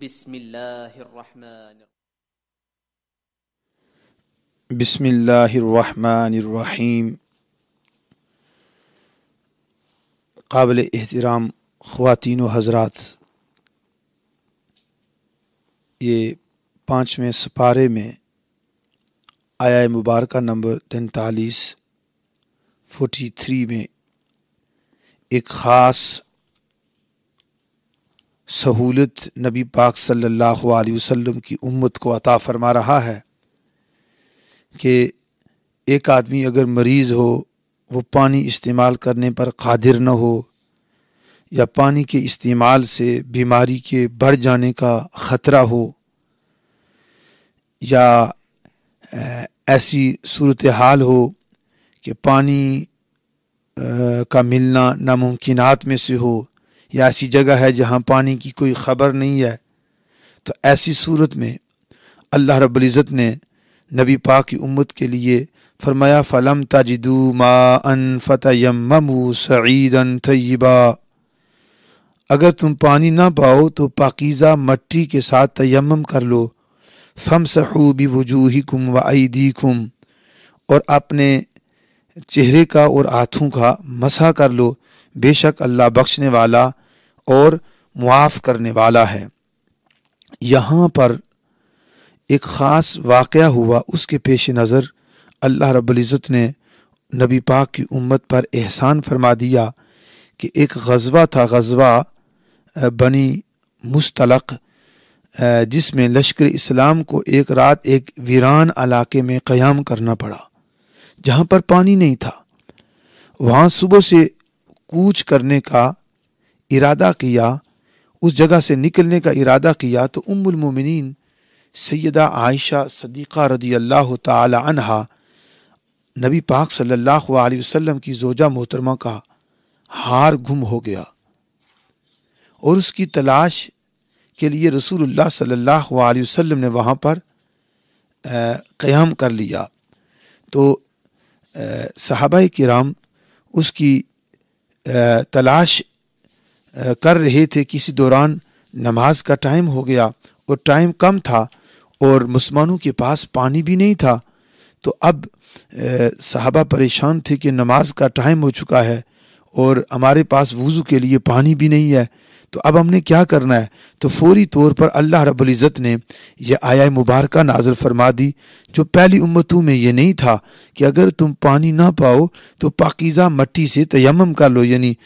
बिस्मिल्लाहिर्रहमान बिस्मिल्लाहिर्रहमानिर्रहीम काबिल एहतराम ख़वातिन हजरात ये पाँचवें सपारे में आया मुबारक नंबर तैंतालीस फोर्टी थ्री में एक ख़ास सहूलत नबी पाक सल्लल्लाहु अलैहि वसल्लम की उम्मत को अता फरमा रहा है कि एक आदमी अगर मरीज़ हो वो पानी इस्तेमाल करने पर कादिर न हो या पानी के इस्तेमाल से बीमारी के बढ़ जाने का ख़तरा हो या ऐसी सूरत हाल हो कि पानी का मिलना नामुमकिनात में से हो या ऐसी जगह है जहाँ पानी की कोई ख़बर नहीं है तो ऐसी सूरत में अल्लाह रबुल्ज़त ने नबी पाक की उम्मत के लिए फरमाया फ़लम तजदू माअन सईद अन तयबा अगर तुम पानी ना पाओ तो पाकिज़ा मट्टी के साथ तयम कर लो फम सहूबी भी वजूही कुम व आईदी कुम और अपने चेहरे का और हाथों का मसा कर लो बेशक अल्लाह बख्शने वाला और मुआफ़ करने वाला है यहाँ पर एक ख़ास वाक़ हुआ उसके पेश नज़र अल्लाह रबुल्ज़त ने नबी पाक की उम्मत पर एहसान फरमा दिया कि एक गजवा था गजवा बनी मुस्तलक जिसमें लश्कर इस्लाम को एक रात एक वीरान इलाके में क़याम करना पड़ा जहाँ पर पानी नहीं था वहाँ सुबह से कूच करने का इरादा किया उस जगह से निकलने का इरादा किया तो उमिन सैदा आयशा सदीक़ा रदी अल्लाह तहा नबी पाक सल्लल्लाहु अलैहि वसल्लम की जोजा मोहतरमा का हार गुम हो गया और उसकी तलाश के लिए रसूलुल्लाह सल्लल्लाहु अलैहि वसल्लम ने वहाँ पर क़याम कर लिया तो सहाबा कराम उसकी तलाश कर रहे थे किसी दौरान नमाज का टाइम हो गया और टाइम कम था और मुसलमानों के पास पानी भी नहीं था तो अब साहबा परेशान थे कि नमाज का टाइम हो चुका है और हमारे पास वज़ू के लिए पानी भी नहीं है तो अब हमने क्या करना है तो फौरी तौर पर अल्लाह रब्ज़त ने यह आया मुबारक नाजल फरमा दी जो पहली उम्मतों में यह नहीं था कि अगर तुम पानी ना पाओ तो पाकिज़ा मट्टी से तयम कर लो यानी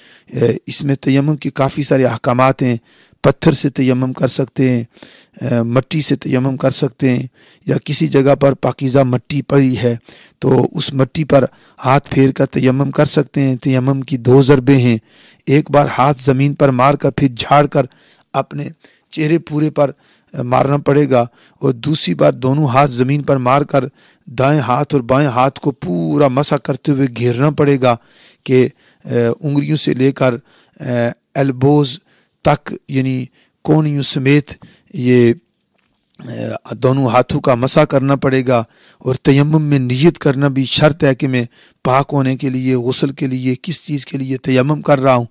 इसमें तयम के काफ़ी सारे अहकाम हैं पत्थर से तयम कर सकते हैं मट्टी से तयम कर सकते हैं या किसी जगह पर पाकिज़ा मट्टी पड़ी है तो उस मट्टी पर हाथ फेर कर तयम कर सकते हैं तयम की दो जरबे हैं एक बार हाथ ज़मीन पर मार कर फिर झाड़ कर अपने चेहरे पूरे पर मारना पड़ेगा और दूसरी बार दोनों हाथ ज़मीन पर मार कर दाएँ हाथ और बाएँ हाथ को पूरा मसा करते हुए घेरना पड़ेगा कि उंगलियों से लेकर एल्बोज़ तक यानी कोहनियों समेत ये दोनों हाथों का मसा करना पड़ेगा और तयम में नियत करना भी शर्त है कि मैं पाक होने के लिए गसल के लिए किस चीज़ के लिए तयम कर रहा हूँ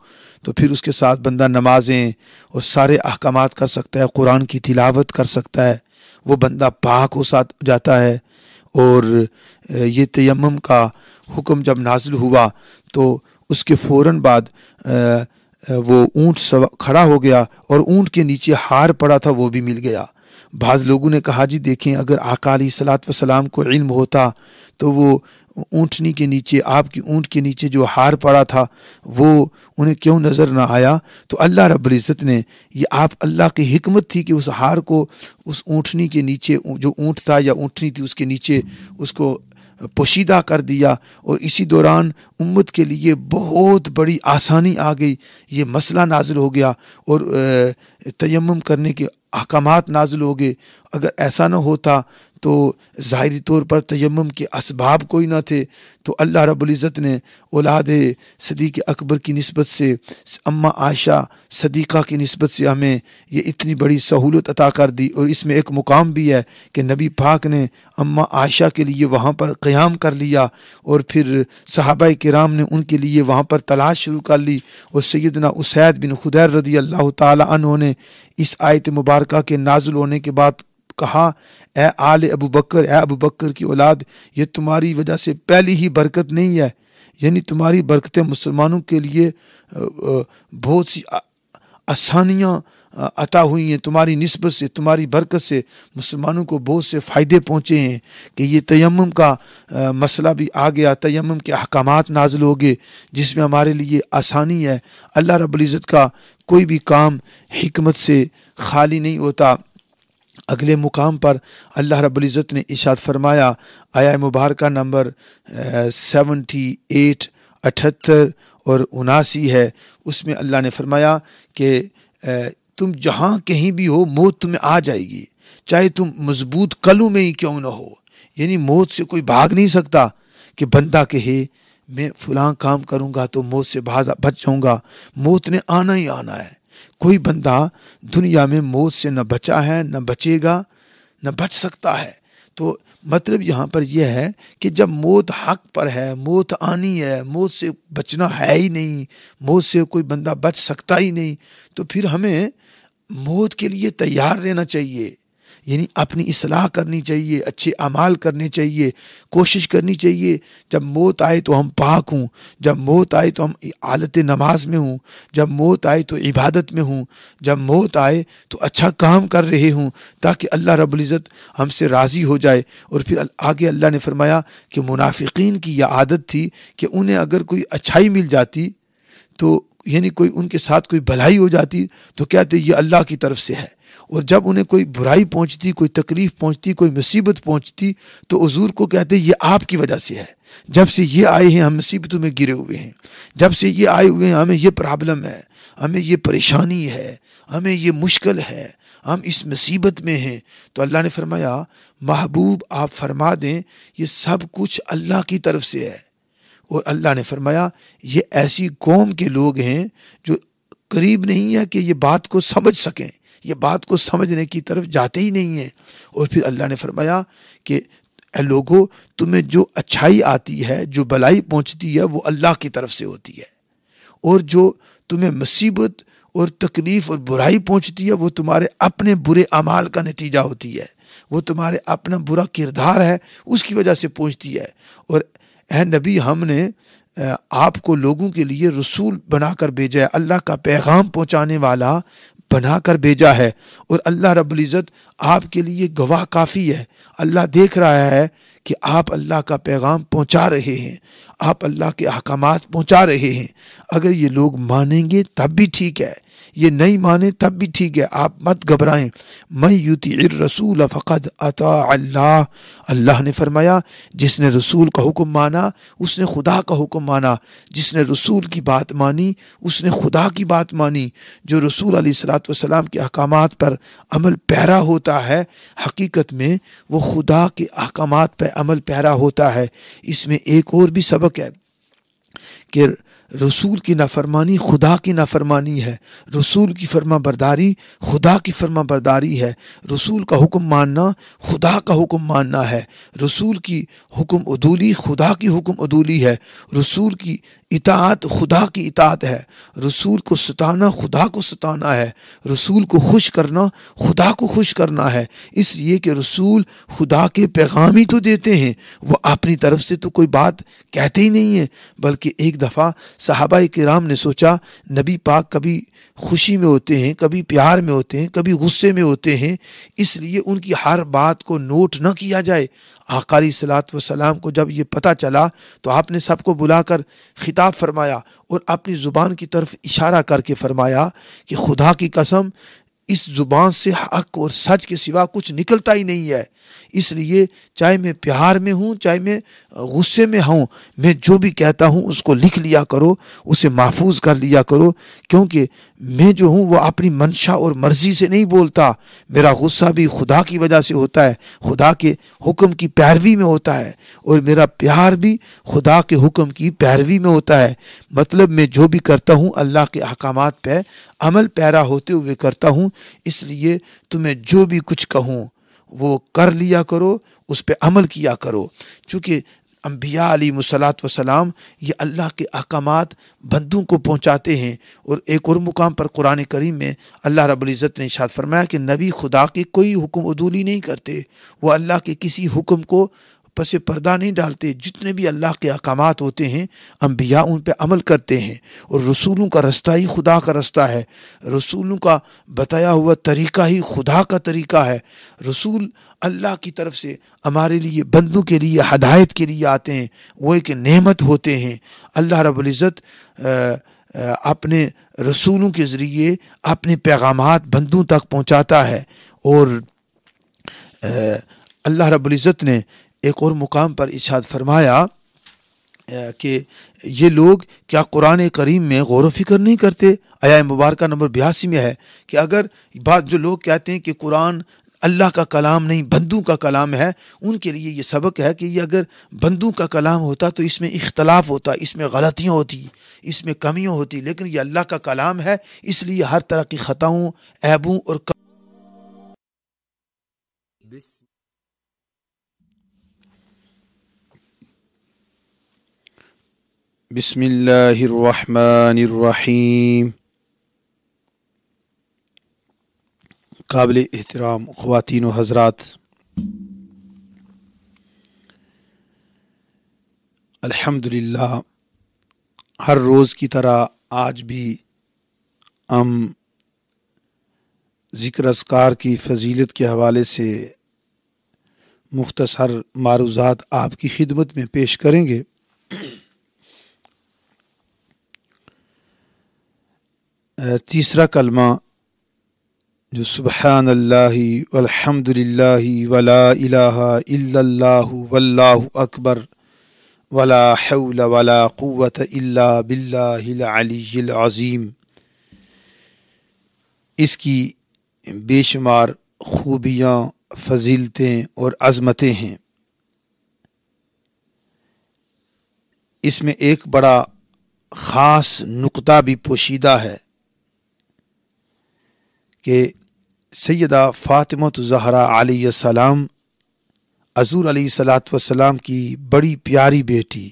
तो फिर उसके साथ बंदा नमाजें और सारे अहकाम कर सकता है कुरान की तिलावत कर सकता है वो बंदा पाक हो साथ जाता है और ये तयम का हुक्म जब नाजिल हुआ तो उसके फ़ौर बाद आ, वो ऊंट खड़ा हो गया और ऊंट के नीचे हार पड़ा था वो भी मिल गया बाज़ लोगों ने कहा जी देखें अगर आकाली सलात वसलाम को इल्म होता तो वो ऊँटनी के नीचे आपकी ऊँट के नीचे जो हार पड़ा था वो उन्हें क्यों नज़र ना आया तो अल्लाह रबुल्ज़त ने ये आप अल्लाह की हमत थी कि उस हार को उस ऊँटनी के नीचे जो ऊँट था या ऊँटनी थी उसके नीचे उसको पोशीदा कर दिया और इसी दौरान उम्मत के लिए बहुत बड़ी आसानी आ गई ये मसला नाजिल हो गया और तयम करने के अहकाम नाजिल हो गए अगर ऐसा ना होता तो ज़ाहरी तौर पर तयम के इसबाब कोई ना थे तो अल्लाह रब्ज़त ने औलाद सदीक़ अकबर की नस्बत से अम्मा आयशा सदीक़ा की नस्बत से हमें ये इतनी बड़ी सहूलत अता कर दी और इसमें एक मुकाम भी है कि नबी पाक ने अम्मा आयशा के लिए वहाँ पर क़्याम कर लिया और फिर सहाबा कराम ने उनके लिए वहाँ पर तलाश शुरू कर ली और सैदना उसैद बिन खुदैर रदी अल्लाह तुने ने इस आयत मुबारक के नाजुल होने के बाद कहा ए आल अबू बकर ए अबू बकर की औलाद ये तुम्हारी वजह से पहली ही बरकत नहीं है यानी तुम्हारी बरकतें मुसलमानों के लिए बहुत सी आसानियाँ अता हुई हैं तुम्हारी नस्बत से तुम्हारी बरकत से मुसलमानों को बहुत से फ़ायदे पहुँचे हैं कि ये तयम का आ, मसला भी आ गया तयम के अहकाम नाजल हो गए जिसमें हमारे लिए आसानी है अल्लाह रबुल्ज़त का कोई भी काम हमत से खाली नहीं होता अगले मुकाम पर अल्लाह रब्ज़त ने इशाद फरमाया आया मुबारक नंबर सेवेंटी एट अठहत्तर और उनासी है उसमें अल्लाह ने फरमाया कि तुम जहाँ कहीं भी हो मौत तुम्हें आ जाएगी चाहे तुम मजबूत कलू में ही क्यों ना हो यानी मौत से कोई भाग नहीं सकता कि बंदा कहे मैं फलां काम करूँगा तो मौत से बच जाऊँगा मौत ने आना ही आना है कोई बंदा दुनिया में मौत से न बचा है न बचेगा न बच सकता है तो मतलब यहाँ पर यह है कि जब मौत हक पर है मौत आनी है मौत से बचना है ही नहीं मौत से कोई बंदा बच सकता ही नहीं तो फिर हमें मौत के लिए तैयार रहना चाहिए यानी अपनी असलाह करनी चाहिए अच्छे अमाल करने चाहिए कोशिश करनी चाहिए जब मौत आए तो हम पाक हूँ जब मौत आए तो हम आलत नमाज में हूँ जब मौत आए तो इबादत में हूँ जब मौत आए तो अच्छा काम कर रहे हूँ ताकि अल्लाह रबुल्ज़त हमसे राज़ी हो जाए और फिर आगे अल्लाह ने फरमाया कि मुनाफिकीन की यह आदत थी कि उन्हें अगर कोई अच्छाई मिल जाती तो यानी कोई उनके साथ कोई भलाई हो जाती तो कहते ये अल्लाह की तरफ से है और जब उन्हें कोई बुराई पहुंचती कोई तकलीफ़ पहुंचती कोई मुसीबत पहुंचती तो हजूर को कहते ये आपकी वजह से है जब से ये आए हैं हम मुसीबतों में गिरे हुए हैं जब से ये आए हुए हैं हमें ये प्रॉब्लम है हमें ये परेशानी है हमें ये मुश्किल है हम इस मुसीबत में हैं तो अल्लाह ने फरमाया महबूब आप फरमा दें ये सब कुछ अल्लाह की तरफ से है और अल्लाह ने फरमाया ये ऐसी कौम के लोग हैं जो करीब नहीं है कि ये बात को समझ सकें ये बात को समझने की तरफ जाते ही नहीं हैं और फिर अल्लाह ने फरमाया कि लोगों तुम्हें जो अच्छाई आती है जो भलाई पहुंचती है वो अल्लाह की तरफ से होती है और जो तुम्हें मुसीबत और तकलीफ़ और बुराई पहुंचती है वो तुम्हारे अपने बुरे अमाल का नतीजा होती है वो तुम्हारे अपना बुरा किरदार है उसकी वजह से पहुंचती है और ए नबी हमने आपको लोगों के लिए रसूल बनाकर भेजा है अल्लाह का पैगाम पहुँचाने वाला बना कर भेजा है और अल्लाह रब्ज़त आपके लिए गवाह काफ़ी है अल्लाह देख रहा है कि आप अल्लाह का पैगाम पहुंचा रहे हैं आप अल्लाह के अहकाम पहुंचा रहे हैं अगर ये लोग मानेंगे तब भी ठीक है ये नहीं माने तब भी ठीक है आप मत घबराएं मैं युति रसूल फ़क़द अता अल्लाह अल्लाह ने फरमाया जिसने रसूल का हुक्म माना उसने खुदा का हुक्म माना जिसने रसूल की बात मानी उसने खुदा की बात मानी जो रसूल सलाम के अहकाम पर अमल पैरा होता है हकीकत में वो खुदा के अहकाम पर अमल पैरा होता है इसमें एक और भी सबक है कि रसूल की नाफरमानी खुदा की नाफरमानी है रसूल की फर्मा बरदारी खुदा की फर्मा बरदारी है रसूल का हुक्म मानना खुदा का हुक्म मानना है रसूल की हुक्म अदूली खुदा की हुक्म अदूली है रसूल की इतात खुदा की इतात है रसूल को सताना खुदा को सताना है रसूल को खुश करना खुदा को खुश करना है इसलिए कि रसूल खुदा के पैगाम ही तो देते हैं वो अपनी तरफ से तो कोई बात कहते ही नहीं है बल्कि एक दफ़ा साहबा कराम ने सोचा नबी पाक कभी खुशी में होते हैं कभी प्यार में होते हैं कभी गुस्से में होते हैं इसलिए उनकी हर बात को नोट न किया जाए आकारी सलात वसलाम को जब ये पता चला तो आपने सबको बुलाकर खिताब फरमाया और अपनी ज़ुबान की तरफ इशारा करके फरमाया कि खुदा की कसम इस ज़ुबान से हक और सच के सिवा कुछ निकलता ही नहीं है इसलिए चाहे मैं प्यार में हूँ चाहे मैं गुस्से में हूँ मैं जो भी कहता हूँ उसको लिख लिया करो उसे महफूज कर लिया करो क्योंकि मैं जो हूँ वो अपनी मंशा और मर्ज़ी से नहीं बोलता मेरा गुस्सा भी खुदा की वजह से होता है खुदा के हुक्म की पैरवी में होता है और मेरा प्यार भी खुदा के हुक्म की पैरवी में होता है मतलब मैं जो भी करता हूँ अल्लाह के अहकाम पर अमल पैरा होते हुए करता हूँ इसलिए तुम्हें जो भी कुछ कहूँ वो कर लिया करो उस पर अमल किया करो चूँकि अम्बिया अली मुसलात वसलाम ये अल्लाह के अहकाम बंदों को पहुँचाते हैं और एक और मुकाम पर कुरान करीम में अल्लाह रबुल्ज़त ने शाद फरमाया कि नबी खुदा के कोई हुक्म अदूली नहीं करते वह अल्लाह के किसी हुक्म को पस पर्दा नहीं डालते जितने भी अल्लाह के अहकाम होते हैं अम्बिया उन पर अमल करते हैं और रसूलों का रास्ता ही खुदा का रास्ता है रसूलों का बताया हुआ तरीका ही खुदा का तरीका है रसूल अल्लाह की तरफ से हमारे लिए बंदों के लिए हदायत के लिए आते हैं वो एक नहमत होते हैं अल्लाह रबुल्ज़त अपने रसूलों के ज़रिए अपने पैगाम बंदों तक पहुँचाता है और अल्लाह रबुल्ज़त ने एक और मुकाम पर इशाद फरमाया कि ये लोग क्या कुरान करीम में गौर फिक्र नहीं करते आया मुबारक नंबर बयासी में है कि अगर बात जो लोग कहते हैं कि कुरान अल्लाह का कलाम नहीं बंदू का कलाम है उनके लिए ये सबक है कि ये अगर बंदू का कलाम होता तो इसमें इख्तलाफ होता इसमें गलतियाँ होती इसमें कमियाँ होती लेकिन ये अल्लाह का कलाम है इसलिए हर तरह की ख़ताओं ऐबों और कम... बसमीम काबिल एहतराम ख़वान हजरात अल्हम्दुलिल्लाह हर रोज़ की तरह आज भी हम ज़िक्र असकार की फजीलत के हवाले से मुख्तसर मारूज़ात आपकी खिदमत में पेश करेंगे तीसरा कलमा जो सुबहान अल्लाहमदिल्ला वला इलाहा इल्लल्लाहु वल्लाहु अकबर वला हौल वला क़वत इल्ला बिल्लाहिल अज़ीम इसकी बेशुमार खूबियाँ फजीलतें और अज़मतें हैं इसमें एक बड़ा ख़ास नुकता भी पोशीदा है कि सैदा फ़ातिमत तो ज़हरा सलाम हजूर सलाम की बड़ी प्यारी बेटी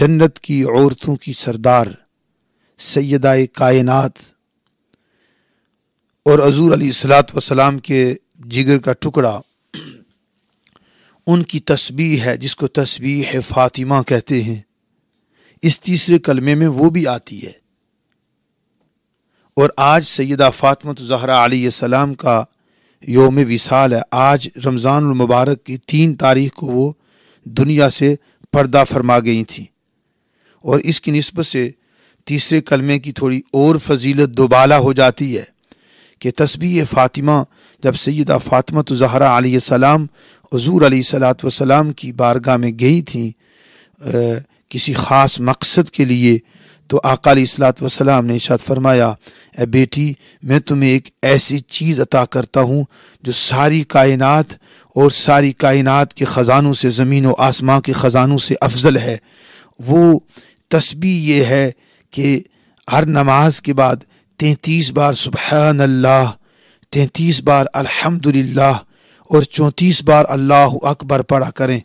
जन्नत की औरतों की सरदार सैदा कायनात और हजूर सलाम के जिगर का टुकड़ा उनकी तस्बी है जिसको तस्वीर है फ़ातिमा कहते हैं इस तीसरे कलमे में वो भी आती है और आज सैदा फ़ातमत ज़हरा आलम का योम विसाल है आज रमज़ान मुबारक की तीन तारीख को वो दुनिया से पर्दा फरमा गई थी और इसकी नस्बत से तीसरे कलमे की थोड़ी और फजीलत दोबाला हो जाती है कि तस्बी फ़ातिमा जब सैदा फ़ातमत ज़हरा आलम हजूर सलात की बारगाह में गई थी आ, किसी ख़ास मकसद के लिए तो आकाली सलाम ने इशात फरमाया ए बेटी मैं तुम्हें एक ऐसी चीज़ अता करता हूँ जो सारी कायनात और सारी कायनात के ख़जानों से ज़मीन व आसमां के ख़जानों से अफजल है वो तस्बी ये है कि हर नमाज के बाद तैंतीस बार सुबह अल्लाह तैंतीस बार अल्हम्दुलिल्लाह और चौंतीस बार अल्लाह अकबर पढ़ा करें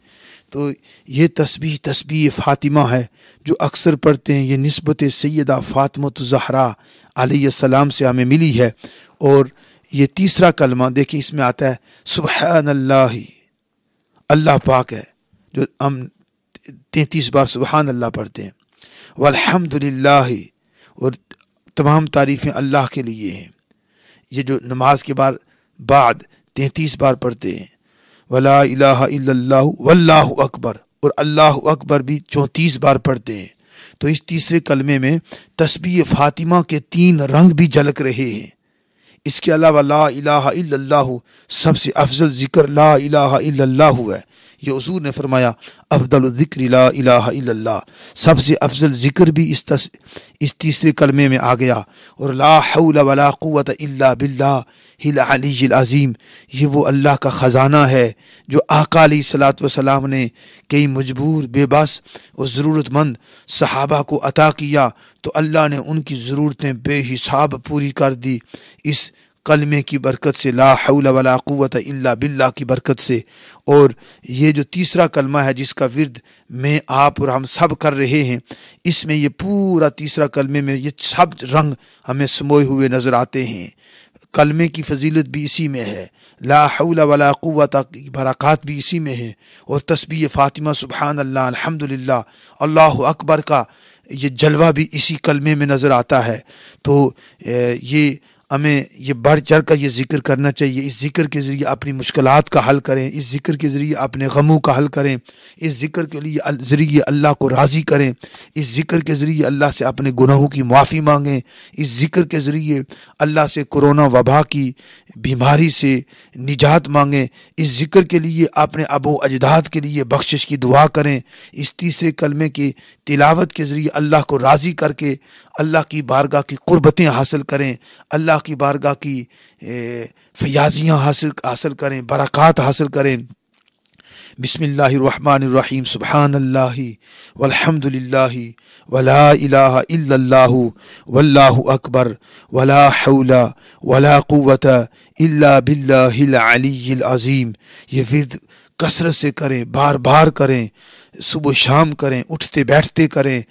तो ये तस्बी तस्बी फ़ातिमा है जो अक्सर पढ़ते हैं ये नस्बत सैदा फ़ातमत जहरा सलाम से हमें मिली है और ये तीसरा कलमा देखिए इसमें आता है सुबह अल्लाह अल्लाह पाक है जो हम तैंतीस बार सुबहान अल्लाह पढ़ते हैं वलहमदिल्ला और तमाम तारीफ़ें अल्लाह के लिए हैं ये जो नमाज के बार बाद तैंतीस बार पढ़ते हैं वला इला अकबर और अल्लाह अकबर भी चौंतीस बार पढ़ते हैं तो इस तीसरे कलमे में तस्बी फ़ातिमा के तीन रंग भी झलक रहे हैं इसके अलावा ला इलाह इल्लल्लाहु सबसे अफजल ज़िक्र ला इलाह इल्लल्लाहु है यूज़ूर ने फरमाया जिक्र ला सबसे अफजल ज़िक्र भी इस तस, इस तीसरे कलमे में आ गया और ला क़वत अल्ला बिल्लाज़ीम ये वो अल्लाह का ख़जाना है जो आकाली सलात वसलाम ने कई मजबूर बेबस और ज़रूरतमंद सहाबा को अता किया तो अल्लाह ने उनकी ज़रूरतें बेहिसाब पूरी कर दी इस कलमे की बरकत से ला हौला वला क़ुवत इल्ला बिल्ला की बरकत से और ये जो तीसरा कलमा है जिसका विरद में आप और हम सब कर रहे हैं इसमें ये पूरा तीसरा कलमे में ये सब रंग हमें समोए हुए नज़र आते हैं कलमे की फजीलत भी इसी में है ला हौला वला क़ुवत की बरक़ात भी इसी में है और तस्बी फ़ातिमा सुबहान अल्लाह अल्हम्दुलिल्लाह अल्लाह अकबर का ये जलवा भी इसी कलमे में नज़र आता है तो ये हमें ये बढ़ चढ़ कर ये जिक्र करना चाहिए इस जिक्र के ज़रिए अपनी मुश्किल का हल करें इस जिक्र के ज़रिए अपने गमों का हल करें इस जिक्र के लिए ज़रिए अल्लाह को राज़ी करें इस जिक्र के ज़रिए अल्लाह से अपने गुनाहों की माफ़ी मांगें इस जिक्र के ज़रिए अल्लाह से कोरोना वबा की बीमारी से निजात मांगें इस जिक्र के लिए अपने अबो अजदाद के लिए बख्शिश की दुआ करें इस तीसरे कलमे की तिलावत के ज़रिए अल्लाह को राज़ी करके अल्लाह की बारगाह की कुर्बतें हासिल करें अल्लाह अल्लाह की बारगाह की फयाजियाँ हासिल हासिल करें बरक़ात हासिल करें बिसमीम सुबहान वलहमदिल्ला वला इला वल्ला अकबर वला हौला वला क़वत इल्ला बिल्लाज़ीम ये विद कसरत से करें बार बार करें सुबह शाम करें उठते बैठते करें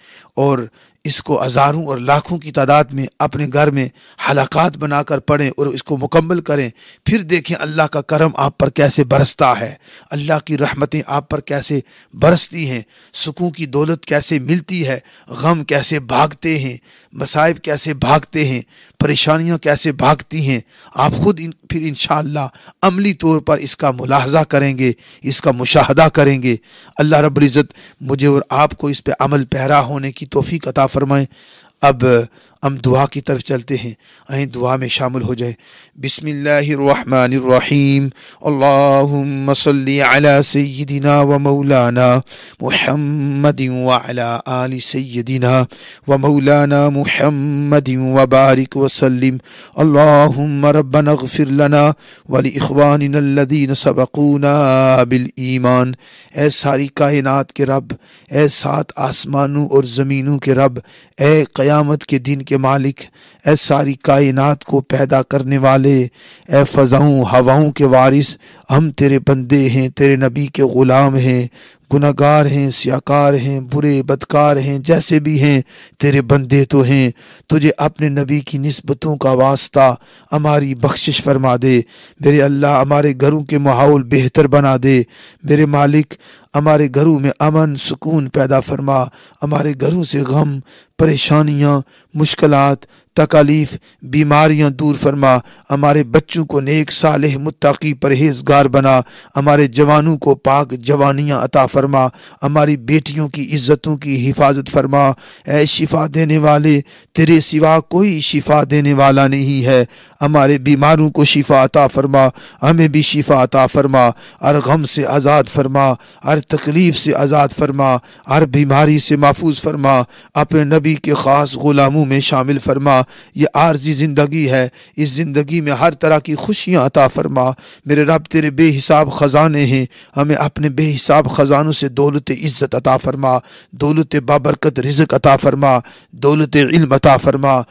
और इसको हज़ारों और लाखों की तादाद में अपने घर में हलाकात बनाकर पढ़ें और इसको मुकम्मल करें फिर देखें अल्लाह का करम आप पर कैसे बरसता है अल्लाह की रहमतें आप पर कैसे बरसती हैं सुकून की दौलत कैसे मिलती है गम कैसे भागते हैं मसाइब कैसे भागते हैं परेशानियाँ कैसे भागती हैं आप ख़ुद फिर इन अमली तौर पर इसका मुलाहजा करेंगे इसका मुशाहदा करेंगे अल्लाह रब्ज़त मुझे और आपको इस पर अमल पैरा होने की तोफ़ी कता फ़रमाएँ अब हम दुआ की तरफ चलते हैं अहें दुआ में शामिल हो जाए बिसमीम अल्लाम व मौलाना महमद आल सदना व मौलाना महमद व वसलम अल्लाम रबन गफ़िरलना इखवानदीन सबकूना बिल ईमान ए सारी कायन के रब ए सात आसमानों और ज़मीनों के रब ए क़यामत के दिन के मालिक ए सारी कायनात को पैदा करने वाले ए फ़ज़ाओं हवाओं के वारिस हम तेरे बंदे हैं तेरे नबी के ग़ुलाम हैं गुनागार हैं सियाकार हैं बुरे बदकार हैं जैसे भी हैं तेरे बंदे तो हैं तुझे अपने नबी की नस्बतों का वास्ता हमारी बख्शिश फरमा दे मेरे अल्लाह हमारे घरों के माहौल बेहतर बना दे मेरे मालिक हमारे घरों में अमन सुकून पैदा फरमा हमारे घरों से गम परेशानियाँ मुश्किल तकालीफ बीमारियाँ दूर फरमा हमारे बच्चों को नेक साल मुताकी परहेजगार बना हमारे जवानों को पाक जवानियाँ अता फरमा हमारी बेटियों की इज़्ज़तों की हिफाजत फरमा ए शिफा देने वाले तेरे सिवा कोई शिफा देने वाला नहीं है हमारे बीमारों को शिफा अता फरमा हमें भी शिफा अता फरमा हर गम से आज़ाद फरमा हर तकलीफ़ से आज़ाद फरमा हर बीमारी से महफूज फरमा अपने नबी के ख़ास ग़ुलामों में शामिल फरमा ये आर्जी ज़िंदगी है इस ज़िंदगी में हर तरह की खुशियाँ अता फरमा मेरे रब तेरे बेहिसाब ख़जाने हैं हमें अपने बेहिसाब ख़जानों से दौलत इज़्ज़त अता फरमा दौलत बाबरकत रिजक अता फरमा दौलत इल्म अता फरमा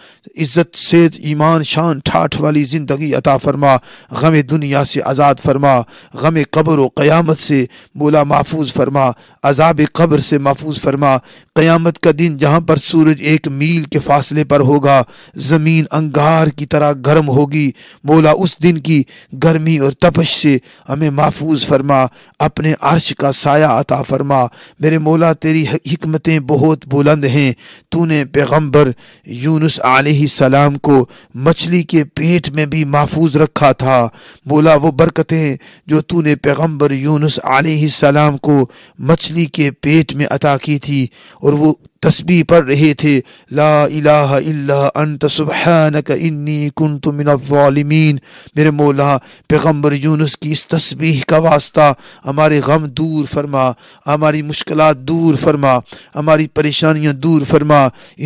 इज़्ज़त सेहत ईमान शान ठाठ लुत्फ़ वाली ज़िंदगी अता फरमा गम दुनिया से आज़ाद फरमा गम कब्र व क़यामत से बोला महफूज फरमा अजाब कब्र से महफूज फरमा क़यामत का दिन जहाँ पर सूरज एक मील के फासले पर होगा ज़मीन अंगार की तरह गर्म होगी बोला उस दिन की गर्मी और तपश से हमें महफूज फरमा अपने अर्श का साया अता फरमा मेरे मौला तेरी हमतें बहुत बुलंद हैं तूने पैगम्बर यूनस सलाम को मछली के पे पेट में भी महफूज रखा था बोला वो बरकतें जो तूने पैगंबर यूनुस सलाम को मछली के पेट में अता की थी और वो तस्बी पढ़ रहे थे ला इलाहा इल्ला अंत सुबह इन्नी कुंतु मिनज़ालिमीन मेरे मौला पैगम्बर यूनुस की इस तस्बी का वास्ता हमारे गम दूर फरमा हमारी मुश्किल दूर फरमा हमारी परेशानियाँ दूर फरमा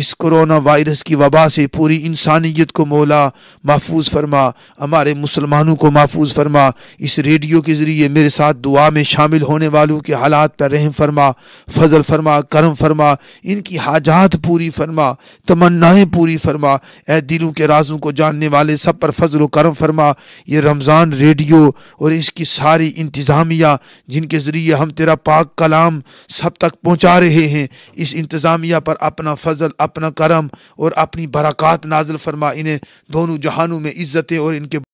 इस कोरोना वायरस की वबा से पूरी इंसानियत को मौला महफूज फरमा हमारे मुसलमानों को महफूज फरमा इस रेडियो के ज़रिए मेरे साथ दुआ में शामिल होने वालों के हालात पर रहम फरमा फजल फरमा करम फरमा इन की हाजात पूरी फरमा तमन्नाएं पूरी फरमा ए दिलों के राजों को जानने वाले सब पर फजल करम फरमा ये रमज़ान रेडियो और इसकी सारी इंतज़ामिया जिनके ज़रिए हम तेरा पाक कलाम सब तक पहुँचा रहे हैं इस इंतज़ामिया पर अपना फजल अपना करम और अपनी बरक़ात नाजल फरमा इन्हें दोनों जहानों में इज़्ज़तें और इनके